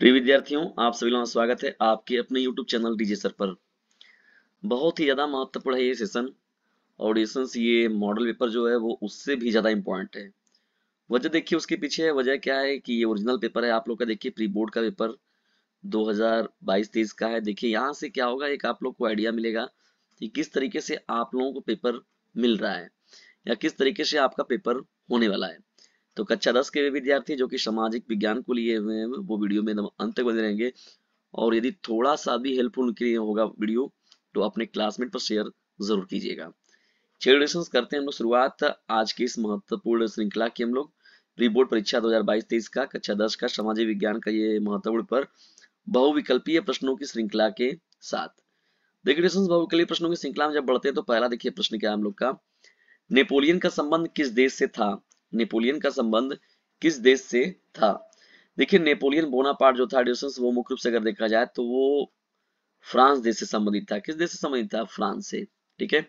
प्रिय विद्यार्थियों आप सभी लोगों का स्वागत है आपके अपने YouTube चैनल डीजे सर पर बहुत ही ज़्यादा महत्वपूर्ण है ये सेशन और ये ये मॉडल पेपर जो है वो उससे भी ज़्यादा इम्पोर्टेंट है वजह देखिए उसके पीछे है वजह क्या है कि ये ओरिजिनल पेपर है आप लोग का देखिए प्री बोर्ड का पेपर 2022-23 का है देखिए यहाँ से क्या होगा एक आप लोग को आइडिया मिलेगा कि किस तरीके से आप लोगों को पेपर मिल रहा है या किस तरीके से आपका पेपर होने वाला है तो कक्षा दस के विद्यार्थी जो कि सामाजिक विज्ञान को लिए हुए हैं वो वीडियो में अंत तक बने रहेंगे और यदि थोड़ा सा भी हेल्पफुल उनके लिए होगा वीडियो तो अपने क्लासमेट पर शेयर जरूर कीजिएगा चिल्ड्रेशन करते हैं हम लोग शुरुआत आज की इस महत्वपूर्ण श्रृंखला की हम लोग रिपोर्ट परीक्षा 2022-23 का कक्षा दस का सामाजिक विज्ञान का ये महत्वपूर्ण पर बहुविकल्पीय प्रश्नों की श्रृंखला के साथ देखिए बहुविकल्पीय प्रश्नों की श्रृंखला में जब बढ़ते हैं तो पहला देखिए प्रश्न क्या हम लोग का नेपोलियन का संबंध किस देश से था नेपोलियन का संबंध किस देश से था देखिए नेपोलियन बोनापार्ट जो था वो मुख्य रूप से अगर देखा जाए तो वो फ्रांस देश से संबंधित था किस देश से संबंधित था फ्रांस से ठीक है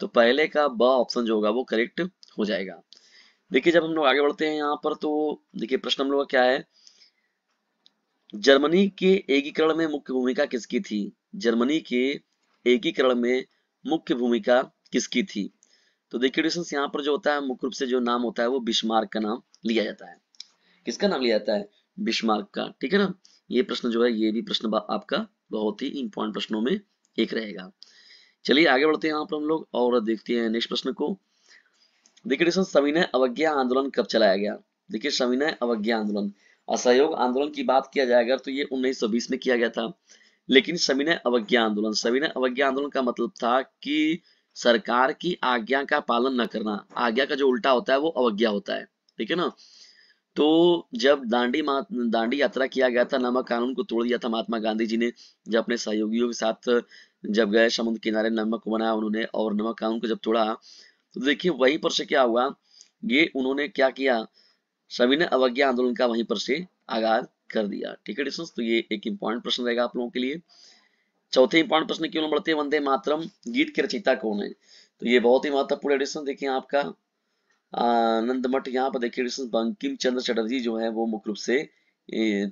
तो पहले का ब ऑप्शन जो होगा वो करेक्ट हो जाएगा देखिए जब हम लोग आगे बढ़ते हैं यहाँ पर तो देखिए प्रश्न हम लोग क्या है जर्मनी के एकीकरण में मुख्य भूमिका किसकी थी जर्मनी के एकीकरण में मुख्य भूमिका किसकी थी तो देखिए स्टूडेंट्स यहाँ पर जो होता है मुख्य रूप से जो नाम होता है वो बिस्मार्क का नाम लिया जाता है किसका नाम लिया जाता है बिस्मार्क का ठीक है ना ये प्रश्न जो है ये भी प्रश्न आपका बहुत ही इंपॉर्टेंट प्रश्नों में एक रहेगा चलिए आगे बढ़ते हैं यहाँ पर हम लोग और देखते हैं नेक्स्ट प्रश्न को देखिए सविनय अवज्ञा आंदोलन कब चलाया गया देखिये सविनय अवज्ञा आंदोलन असहयोग आंदोलन की बात किया जाएगा तो ये उन्नीस में किया गया था लेकिन सविनय अवज्ञा आंदोलन सविनय अवज्ञा आंदोलन का मतलब था कि सरकार की आज्ञा का पालन न करना आज्ञा का जो उल्टा होता है वो अवज्ञा होता है ठीक है ना तो जब दांडी दांडी यात्रा किया गया था नमक कानून को तोड़ दिया था महात्मा गांधी जी ने जब अपने सहयोगियों के साथ जब गए समुद्र किनारे नमक बनाया उन्होंने और नमक कानून को जब तोड़ा तो देखिए वहीं पर से क्या हुआ ये उन्होंने क्या किया सभी ने अवज्ञा आंदोलन का वहीं पर से आगाज कर दिया ठीक है तो ये एक इंपॉर्टेंट प्रश्न रहेगा आप लोगों के लिए चौथे इंपॉर्टेंट प्रश्न क्यों बढ़ते हैं वंदे मातरम गीत के रचिता कौन है तो ये बहुत ही महत्वपूर्ण एडिशन देखिए आपका आनंद मठ यहाँ पर देखिए एडिशन बंकिम चंद्र चटर्जी जो है वो मुख्य रूप से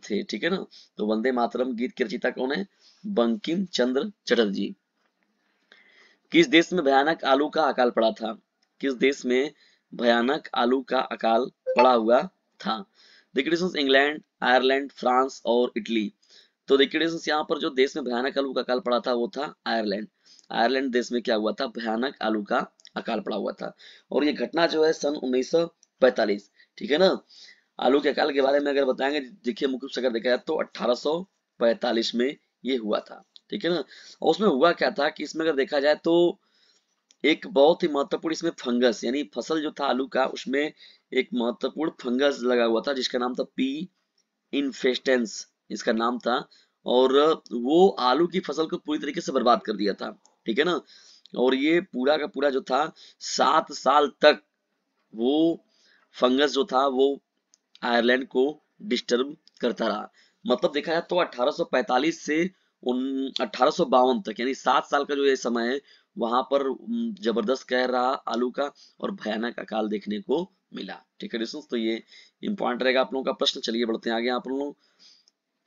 थे ठीक है ना तो वंदे मातरम गीत की रचिता कौन है बंकिम चंद्र चटर्जी किस देश में भयानक आलू का अकाल पड़ा था किस देश में भयानक आलू का अकाल पड़ा हुआ था देखिए इंग्लैंड आयरलैंड फ्रांस और इटली तो देखिए यहाँ पर जो देश में भयानक आलू का अकाल पड़ा था वो था आयरलैंड आयरलैंड देश में क्या हुआ था भयानक आलू का अकाल पड़ा हुआ था और ये घटना जो है सन उन्नीस ठीक है ना आलू के अकाल के बारे में अगर बताएंगे देखिए मुख्य रूप से अगर देखा जाए तो 1845 में ये हुआ था ठीक है ना और उसमें हुआ क्या था कि इसमें अगर देखा जाए तो एक बहुत ही महत्वपूर्ण इसमें फंगस यानी फसल जो था आलू का उसमें एक महत्वपूर्ण फंगस लगा हुआ था जिसका नाम था पी इन्फेस्टेंस इसका नाम था और वो आलू की फसल को पूरी तरीके से बर्बाद कर दिया था ठीक है ना और ये पूरा का पूरा जो था सात साल तक वो फंगस जो था वो आयरलैंड को डिस्टर्ब करता रहा मतलब देखा जाए तो 1845 से उन अठारह तक यानी सात साल का जो ये समय है वहां पर जबरदस्त कह रहा आलू का और भयानक अकाल देखने को मिला ठीक है तो ये इंपॉर्टेंट रहेगा आप लोगों का प्रश्न चलिए बढ़ते हैं आगे आप लोग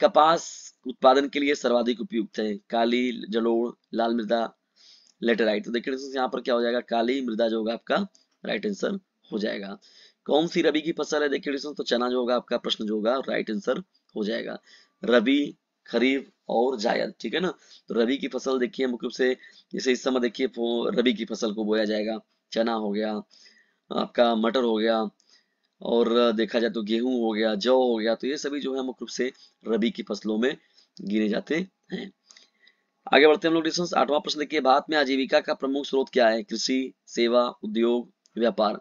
कपास उत्पादन के लिए सर्वाधिक उपयुक्त है काली जलोड़ लाल मृदा लेटेराइट तो देखिए यहाँ पर क्या हो जाएगा काली मृदा जो होगा आपका राइट आंसर हो जाएगा कौन सी रबी की फसल है देखिए तो चना जो होगा आपका प्रश्न जो होगा राइट आंसर हो जाएगा रबी खरीफ और जायद ठीक है ना तो रबी की फसल देखिए मुख्य रूप से जैसे इस समय देखिए रबी की फसल को बोया जाएगा चना हो गया आपका मटर हो गया और देखा जाए तो गेहूं हो गया जौ हो गया तो ये सभी जो है मुख्य रूप से रबी की फसलों में गिने जाते हैं आगे बढ़ते हैं हम लोग आठवां प्रश्न देखिए भारत में आजीविका का प्रमुख स्रोत क्या है कृषि सेवा उद्योग व्यापार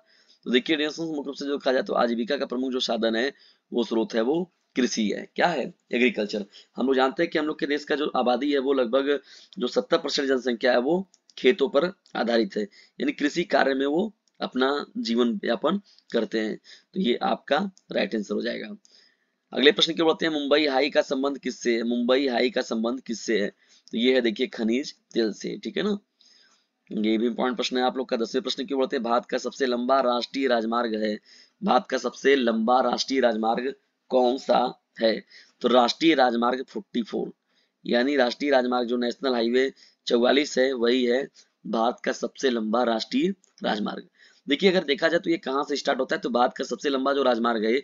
तो देखिए मुख्य रूप से जो कहा जाए तो आजीविका का प्रमुख जो साधन है वो स्रोत है वो कृषि है क्या है एग्रीकल्चर हम लोग जानते हैं कि हम लोग के देश का जो आबादी है वो लगभग जो सत्तर परसेंट जनसंख्या है वो खेतों पर आधारित है यानी कृषि कार्य में वो अपना जीवन यापन करते हैं तो ये आपका राइट आंसर हो जाएगा अगले प्रश्न की बढ़ते हैं मुंबई हाई का संबंध किससे है मुंबई हाई का संबंध किससे है तो ये है देखिए खनिज तेल से ठीक है ना ये भी इंपॉर्टेंट प्रश्न है आप लोग का दसवें प्रश्न की बढ़ते हैं भारत का सबसे लंबा राष्ट्रीय राजमार्ग है भारत का सबसे लंबा राष्ट्रीय राजमार्ग कौन सा है तो राष्ट्रीय राजमार्ग फोर्टी यानी राष्ट्रीय राजमार्ग जो नेशनल हाईवे चौवालीस है वही है भारत का सबसे लंबा राष्ट्रीय राजमार्ग देखिए अगर देखा जाए तो ये कहां से स्टार्ट होता है तो भारत का सबसे लंबा जो राजमार्ग है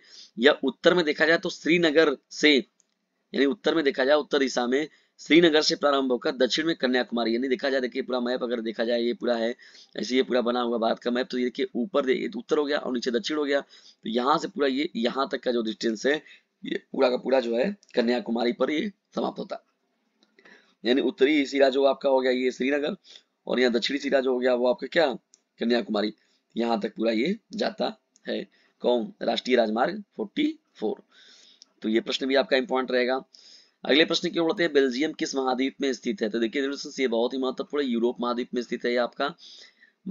या उत्तर में देखा जाए तो श्रीनगर से यानी उत्तर में देखा जाए उत्तर दिशा में श्रीनगर से प्रारंभ होकर दक्षिण में कन्याकुमारी यानी देखा जाए देखिए पूरा मैप अगर देखा जाए ये पूरा है ऐसे ये पूरा बना हुआ भारत का मैप तो ये देखिए ऊपर उत्तर हो गया और नीचे दक्षिण हो गया तो यहाँ से पूरा ये यहाँ तक का जो डिस्टेंस है ये पूरा का पूरा जो है कन्याकुमारी पर ये समाप्त होता यानी उत्तरी सिरा जो आपका हो गया ये श्रीनगर और यहाँ दक्षिणी सिरा जो हो गया वो आपका क्या कन्याकुमारी यहाँ तक पूरा ये जाता है कौन राष्ट्रीय राजमार्ग 44 तो ये प्रश्न भी आपका इंपॉर्टेंट रहेगा अगले प्रश्न की ओर बढ़ते हैं बेल्जियम किस महाद्वीप में स्थित है तो देखिए ये बहुत ही महत्वपूर्ण यूरोप महाद्वीप में स्थित है ये आपका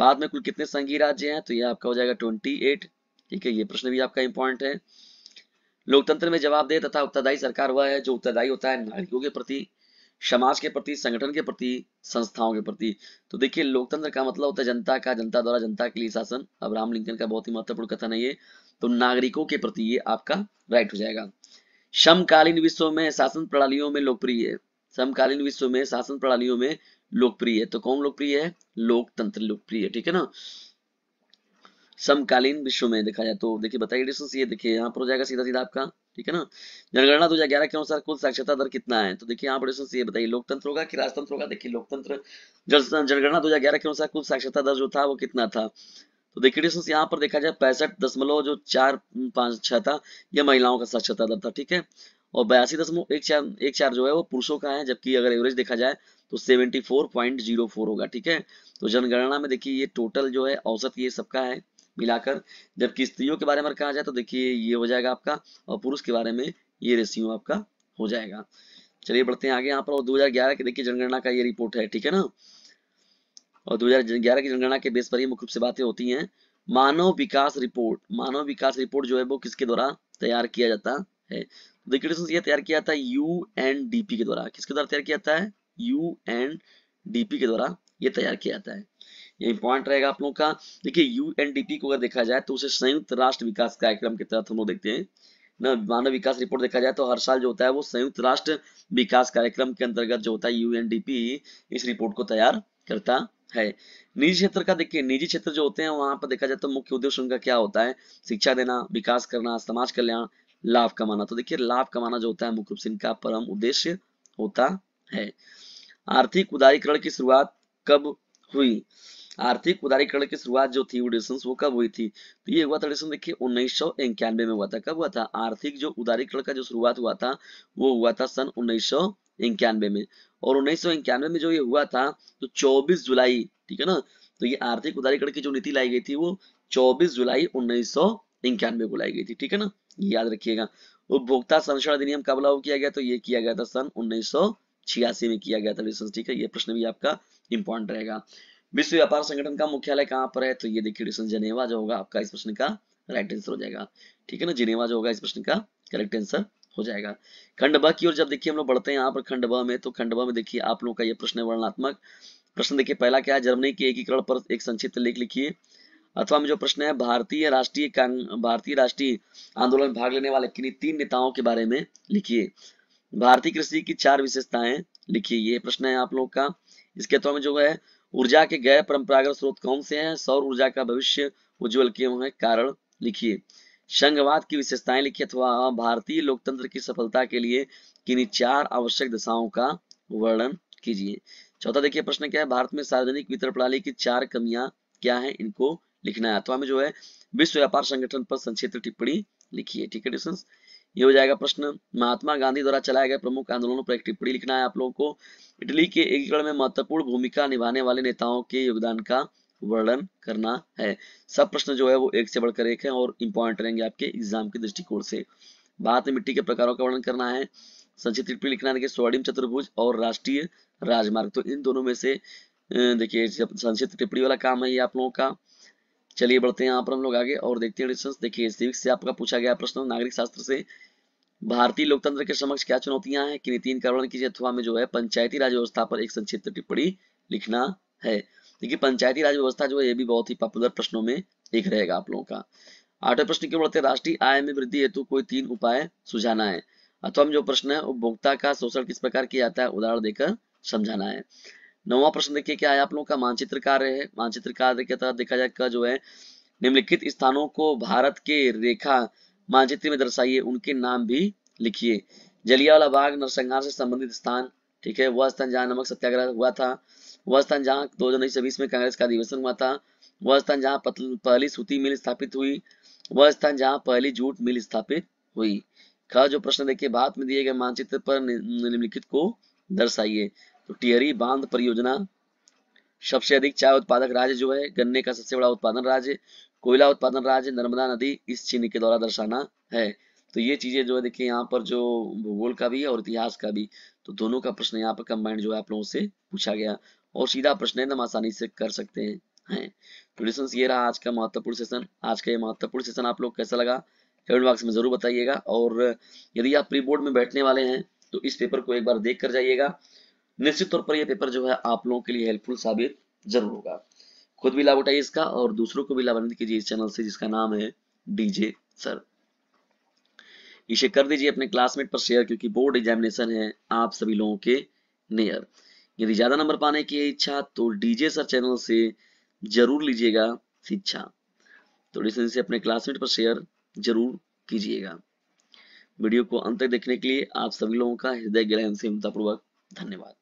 बाद में कुल कितने संघीय राज्य हैं तो ये आपका हो जाएगा 28 ठीक है ये प्रश्न भी आपका इंपॉर्टेंट है लोकतंत्र में जवाबदेह तथा उत्तरदायी सरकार हुआ है जो उत्तरदायी होता है नागरिकों के प्रति समाज के प्रति संगठन के प्रति संस्थाओं के प्रति तो देखिए लोकतंत्र का मतलब होता है जनता का जनता द्वारा जनता के लिए शासन राम लिंकन का बहुत ही महत्वपूर्ण कथन है ये तो नागरिकों के प्रति ये आपका राइट हो जाएगा समकालीन विश्व में शासन प्रणालियों में लोकप्रिय है समकालीन विश्व में शासन प्रणालियों में लोकप्रिय है तो कौन लोकप्रिय है लोकतंत्र लोकप्रिय ठीक है ना समकालीन विश्व में देखा जाए तो देखिए बताइए ये देखिए यहाँ पर हो जाएगा सीधा सीधा आपका ठीक है ना जनगणना दो हजार ग्यारह के अनुसार कुल साक्षरता दर कितना है तो देखिए यहाँ पर ये बताइए लोकतंत्र होगा कि राजतंत्र होगा देखिए लोकतंत्र जनगणना दो हजार ग्यारह के अनुसार कुल साक्षरता दर जो था वो कितना था तो देखिए यहाँ पर देखा जाए पैंसठ दशमलव जो चार पांच छह था यह महिलाओं का साक्षरता दर था ठीक है और बयासी दशमलव एक चार एक चार जो है वो पुरुषों का है जबकि अगर एवरेज देखा जाए तो seventy four point zero four होगा ठीक है तो जनगणना में देखिए ये टोटल जो है औसत ये सबका है मिलाकर जबकि स्त्रियों के बारे में कहा जाए तो देखिए ये हो जाएगा आपका और पुरुष के बारे में ये रेशियो आपका हो जाएगा चलिए बढ़ते हैं आगे यहाँ पर और 2011 के देखिए जनगणना का ये रिपोर्ट है ठीक है ना और 2011 की जनगणना के बेस पर ही मुख्य रूप से बातें होती हैं मानव विकास रिपोर्ट मानव विकास रिपोर्ट जो है वो किसके द्वारा तैयार किया जाता है देखिए ये तैयार किया जाता है यू एन डी पी के द्वारा किसके द्वारा तैयार किया जाता है यू एन डी पी के द्वारा ये तैयार किया जाता है ये इंपॉर्टेंट रहेगा आप लोगों का देखिए यूएनडीपी को अगर देखा जाए तो उसे संयुक्त राष्ट्र विकास कार्यक्रम के तहत हम लोग देखते हैं ना मानव विकास रिपोर्ट देखा जाए तो हर साल जो होता है वो संयुक्त राष्ट्र विकास कार्यक्रम के अंतर्गत जो होता है यूएनडीपी इस रिपोर्ट को तैयार करता है निजी क्षेत्र का देखिए निजी क्षेत्र जो होते हैं वहां पर देखा जाए तो मुख्य उद्देश्य उनका क्या होता है शिक्षा देना विकास करना समाज कल्याण लाभ कमाना तो देखिए लाभ कमाना जो होता है मुख्य रूप से इनका परम उद्देश्य होता है आर्थिक उदारीकरण की शुरुआत कब हुई आर्थिक उदारीकरण की शुरुआत जो थी उडिसन वो कब हुई थी तो ये हुआ था देखिए उन्नीस में हुआ था कब हुआ था आर्थिक जो उदारीकरण का जो शुरुआत हुआ था वो हुआ था सन उन्नीस सौ इक्यानवे में और उन्नीस सौ इक्यानवे में जो ये हुआ था तो चौबीस जुलाई ठीक है ना तो ये आर्थिक उदारीकरण की जो नीति लाई गई थी वो चौबीस जुलाई उन्नीस सौ इक्यानवे को लाई गई थी ठीक है ना याद रखिएगा उपभोक्ता संरक्षण अधिनियम कब लागू किया गया तो ये किया गया था सन उन्नीस छियासी में किया गया था ठीक है ये प्रश्न भी आपका इंपॉर्टेंट रहेगा विश्व व्यापार संगठन का मुख्यालय कहाँ पर है तो ये देखिए डिस्टेंस जनेवा जो होगा आपका इस प्रश्न का राइट आंसर हो जाएगा ठीक है ना जिनेवा जो होगा इस प्रश्न का करेक्ट आंसर हो जाएगा खंडवा की ओर जब देखिए हम लोग बढ़ते हैं यहाँ पर खंडवा में तो खंडवा में देखिए आप लोगों का ये प्रश्न वर्णात्मक प्रश्न देखिए पहला क्या है जर्मनी के एकीकरण पर एक संक्षिप्त लेख लिखिए अथवा में जो प्रश्न है भारतीय राष्ट्रीय भारतीय राष्ट्रीय आंदोलन भाग लेने वाले किन्हीं तीन नेताओं के बारे में लिखिए भारतीय कृषि की चार विशेषताएं लिखिए ये प्रश्न है आप लोग का इसके अथवा में जो है ऊर्जा के गैर परंपरागत स्रोत कौन से हैं सौर ऊर्जा का भविष्य उज्जवल क्यों है कारण लिखिए संघवाद की विशेषताएं लिखिए अथवा हाँ, भारतीय लोकतंत्र की सफलता के लिए किन्हीं चार आवश्यक दशाओं का वर्णन कीजिए चौथा देखिए प्रश्न क्या है भारत में सार्वजनिक वितरण प्रणाली की चार कमियां क्या है इनको लिखना है अथवा हमें जो है विश्व व्यापार संगठन पर संक्षिप्त टिप्पणी लिखिए ठीक है ये हो जाएगा प्रश्न महात्मा गांधी द्वारा चलाए गए प्रमुख आंदोलनों पर एक टिप्पणी लिखना है आप लोगों को इटली के एकीकरण में महत्वपूर्ण भूमिका निभाने वाले नेताओं के योगदान का वर्णन करना है सब प्रश्न जो है वो एक से बढ़कर एक है और इंपॉर्टेंट रहेंगे आपके एग्जाम के दृष्टिकोण से भारत में मिट्टी के प्रकारों का वर्णन करना है संचित टिप्पणी लिखना है स्वर्णिम चतुर्भुज और राष्ट्रीय राजमार्ग तो इन दोनों में से देखिये संचित टिप्पणी वाला काम है ये आप लोगों का चलिए बढ़ते हैं यहाँ पर हम लोग आगे और देखते हैं डिस्टेंस देखिए सिविक्स से आपका पूछा गया प्रश्न नागरिक शास्त्र से भारतीय लोकतंत्र के समक्ष क्या चुनौतियां हैं कि नीतिन कारण की अथवा में जो है पंचायती राज व्यवस्था पर एक संक्षिप्त टिप्पणी लिखना है देखिए पंचायती राज व्यवस्था जो है ये भी बहुत ही पॉपुलर प्रश्नों में एक रहेगा आप लोगों का आठवें प्रश्न क्यों बढ़ते राष्ट्रीय आय में वृद्धि हेतु कोई तीन उपाय सुझाना है अथवा जो प्रश्न है उपभोक्ता का शोषण किस प्रकार किया जाता है उदाहरण देकर समझाना है नौवा प्रश्न देखिए क्या है आप लोगों का मानचित्र कार्य है मानचित्र कार्य के तहत देखा जाएगा जो है निम्नलिखित स्थानों को भारत के रेखा मानचित्र में दर्शाइए उनके नाम भी लिखिए जलियावाला बाग नरसंहार से संबंधित स्थान ठीक है वह स्थान जहाँ नमक सत्याग्रह हुआ था वह स्थान जहाँ दो हजार उन्नीस बीस में कांग्रेस का अधिवेशन हुआ था वह स्थान जहाँ पहली सूती मिल स्थापित हुई वह स्थान जहाँ पहली जूट मिल स्थापित हुई का जो प्रश्न देखिए भारत में दिए गए मानचित्र पर निम्नलिखित को दर्शाइए तो टिहरी बांध परियोजना सबसे अधिक चाय उत्पादक राज्य जो है गन्ने का सबसे बड़ा उत्पादन राज्य कोयला उत्पादन राज्य नर्मदा नदी इस चिन्ह के द्वारा दर्शाना है तो ये चीजें जो है देखिए यहाँ पर जो भूगोल का भी है और इतिहास का भी तो दोनों का प्रश्न यहाँ पर कंबाइंड जो है आप लोगों से पूछा गया और सीधा प्रश्न एकदम आसानी से कर सकते हैं है। तो ये रहा आज का महत्वपूर्ण सेशन आज का ये महत्वपूर्ण सेशन आप लोग कैसा लगा कमेंट बॉक्स में जरूर बताइएगा और यदि आप प्री बोर्ड में बैठने वाले हैं तो इस पेपर को एक बार देख कर जाइएगा निश्चित तौर पर यह पेपर जो है आप लोगों के लिए हेल्पफुल साबित जरूर होगा खुद भी लाभ उठाइए इसका और दूसरों को भी लाभान्वित कीजिए इस चैनल से जिसका नाम है डीजे सर इसे कर दीजिए अपने क्लासमेट पर शेयर क्योंकि बोर्ड एग्जामिनेशन है आप सभी लोगों के नियर यदि ज्यादा नंबर पाने की इच्छा तो डीजे सर चैनल से जरूर लीजिएगा शिक्षा तो से अपने क्लासमेट पर शेयर जरूर कीजिएगा वीडियो को अंत तक देखने के लिए आप सभी लोगों का हृदय ग्रहण से धन्यवाद